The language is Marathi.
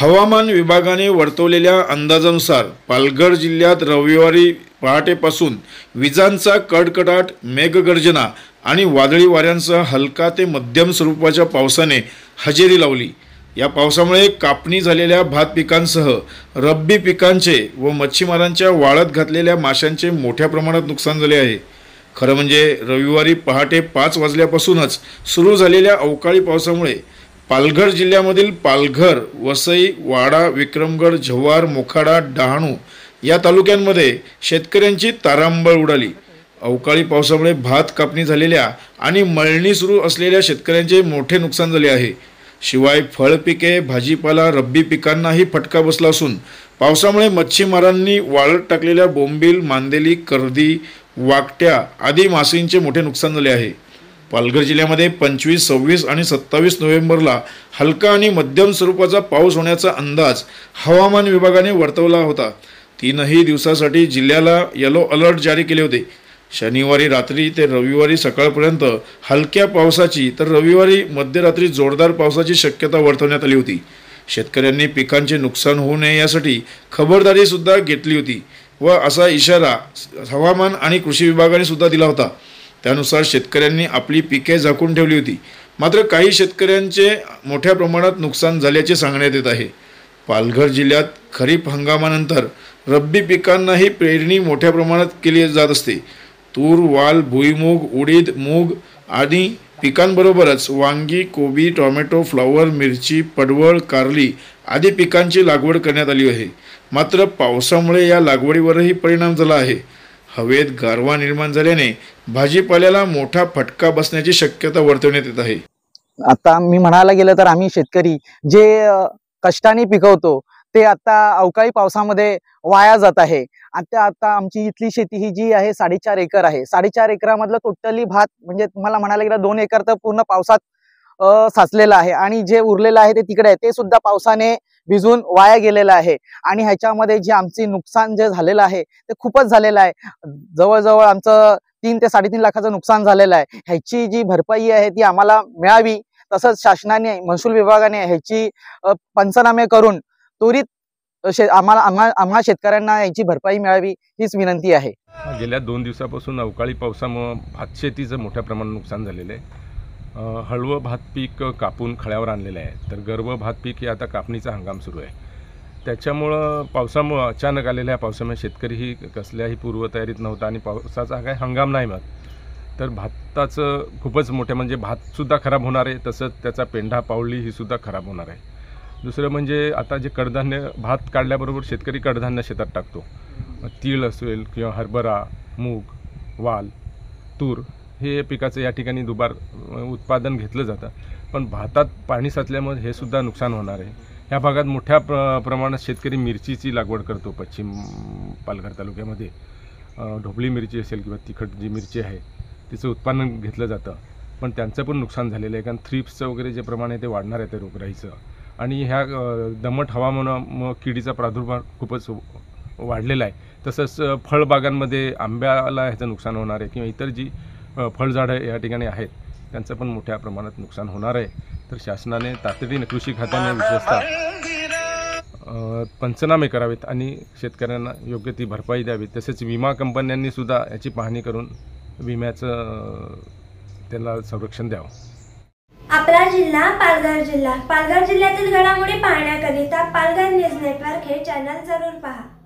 हवामान विभागाने वर्तवलेल्या अंदाजानुसार पालघर जिल्ह्यात रविवारी पहाटेपासून विजांचा कडकडाट मेघगर्जना आणि वादळी वाऱ्यांसह हलका ते मध्यम स्वरूपाच्या पावसाने हजेरी लावली या पावसामुळे कापणी झालेल्या भात पिकांसह रब्बी पिकांचे व मच्छीमारांच्या वाळत घातलेल्या माशांचे मोठ्या प्रमाणात नुकसान झाले आहे खरं म्हणजे रविवारी पहाटे पाच वाजल्यापासूनच सुरू झालेल्या अवकाळी पावसामुळे पालघर जिल्ह्यामधील पालघर वसई वाडा विक्रमगड जव्हार मोखाडा डहाणू या तालुक्यांमध्ये शेतकऱ्यांची तारांबळ उडाली अवकाळी पावसामुळे भात कापणी झालेल्या आणि मळणी सुरू असलेल्या शेतकऱ्यांचे मोठे नुकसान झाले आहे शिवाय फळपिके भाजीपाला रब्बी पिकांनाही फटका बसला असून पावसामुळे मच्छीमारांनी वाळत टाकलेल्या बोंबील मांदेली करदी वाकट्या आदी मासेंचे मोठे नुकसान झाले आहे पालघर जिल्ह्यामध्ये पंचवीस सव्वीस आणि सत्तावीस नोव्हेंबरला हलका आणि मध्यम स्वरूपाचा पाऊस होण्याचा अंदाज हवामान विभागाने वर्तवला होता तीनही दिवसासाठी जिल्ह्याला येलो अलर्ट जारी केले होते शनिवारी रात्री ते रविवारी सकाळपर्यंत हलक्या पावसाची तर रविवारी मध्यरात्री जोरदार पावसाची शक्यता वर्तवण्यात आली होती शेतकऱ्यांनी पिकांचे नुकसान होऊ नये यासाठी खबरदारीसुद्धा घेतली होती व असा इशारा हवामान आणि कृषी विभागाने सुद्धा दिला होता त्यानुसार शेतकऱ्यांनी आपली पिके झाकून ठेवली होती मात्र काही शेतकऱ्यांचे मोठ्या प्रमाणात नुकसान झाल्याचे सांगण्यात येत आहे पालघर जिल्ह्यात खरीप हंगामानंतर रब्बी पिकांनाही पेरणी मोठ्या प्रमाणात केली जात असते तूर वाल भुईमूग उडीद मूग आदी पिकांबरोबरच वांगी कोबी टॉमॅटो फ्लॉवर मिरची पडवळ कारली आदी पिकांची लागवड करण्यात आली आहे मात्र पावसामुळे या लागवडीवरही परिणाम झाला आहे हवेत गारवा निर्माण झाल्याने भाजीपाल्याला मोठा फटका बसण्याची शक्यता वर्तवण्यात येत आहे आता मी म्हणायला गेलं तर आम्ही शेतकरी जे कष्टाने पिकवतो ते आता अवकाळी पावसामध्ये वाया जात आहे आता आता आमची इथली शेती ही जी आहे साडेचार एकर आहे साडेचार एकरामधलं टोटली भात म्हणजे तुम्हाला म्हणायला गेलं दोन एकर तर पूर्ण पावसात साचलेलं आहे आणि जे उरलेलं आहे ते तिकडे आहे ते सुद्धा पावसाने भिजून वाया गेलेला आहे आणि ह्याच्यामध्ये जे आमची नुकसान जे झालेलं आहे ते खूपच झालेलं आहे जवळजवळ आमचं तीन ते साडेतीन लाखाचं नुकसान झालेलं आहे ह्याची जी भरपाई आहे ती आम्हाला मिळावी तसंच शासनाने महसूल विभागाने ह्याची पंचनामे करून त्वरित आम्हाला आम्हा शेतकऱ्यांना याची भरपाई मिळावी हीच विनंती आहे गेल्या दोन दिवसापासून अवकाळी पावसामुळं शेतीचं मोठ्या प्रमाणात नुकसान झालेलं आहे हळवं भात पीक कापून खळ्यावर आणलेलं आहे तर गर्व भात पीक हे आता कापणीचा हंगाम सुरू आहे त्याच्यामुळं पावसामुळं अचानक आलेल्या पावसामुळे शेतकरीही कसल्याही पूर्वतयारीत नव्हता आणि पावसाचा काही हंगाम नाही मग तर भाताचं खूपच मोठे म्हणजे भातसुद्धा खराब होणार आहे तसंच त्याचा पेंढा पावली हीसुद्धा खराब होणार आहे दुसरं म्हणजे आता जे कडधान्य भात काढल्याबरोबर शेतकरी कडधान्य शेतात टाकतो तीळ असेल किंवा हरभरा मूग वाल तूर हे पिकाचं या ठिकाणी दुबार उत्पादन घेतलं जातं पण भातात पाणी साचल्यामुळे हे सुद्धा नुकसान होणार आहे ह्या भागात मोठ्या प्र प्रमाणात शेतकरी मिरचीची लागवड करतो पश्चिम पालघर तालुक्यामध्ये ढोबळी मिरची असेल किंवा तिखट जी मिरची आहे तिचं उत्पादन घेतलं जातं पण त्यांचं पण नुकसान झालेलं आहे कारण थ्रीप्सचं वगैरे जे प्रमाण आहे ते वाढणार आहे ते रोगराईचं आणि ह्या दमट हवामानामुळं किडीचा प्रादुर्भाव खूपच वाढलेला आहे तसंच फळबागांमध्ये आंब्याला ह्याचं नुकसान होणार आहे किंवा इतर जी फळझाडं या ठिकाणी आहेत त्यांचं पण मोठ्या प्रमाणात नुकसान होणार आहे तर शासनाने तातडीने कृषी खात्याने विशेषतः पंचनामे करावेत आणि शेतकऱ्यांना योग्य ती भरपाई द्यावी तसेच विमा कंपन्यांनी सुद्धा याची पाहणी करून विम्याचं त्याला संरक्षण द्यावं आपला जिल्हा पालघर जिल्हा पालघर जिल्ह्यातील घडामोडी पाहण्याकरिता पालघर न्यूज नेटवर्क हे चॅनल जरूर पहा